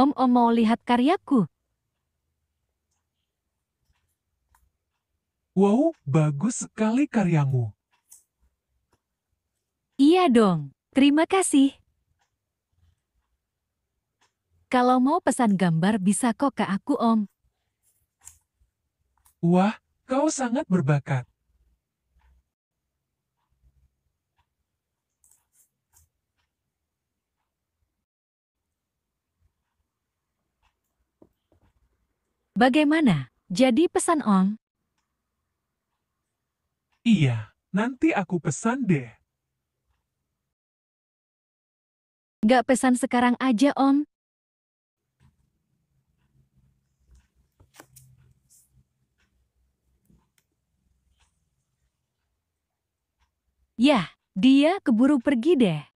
Om-om mau lihat karyaku. Wow, bagus sekali karyamu. Iya dong, terima kasih. Kalau mau pesan gambar bisa kok ke aku om. Wah, kau sangat berbakat. Bagaimana? Jadi pesan Ong? Iya, nanti aku pesan deh. Gak pesan sekarang aja, Om. Yah, dia keburu pergi deh.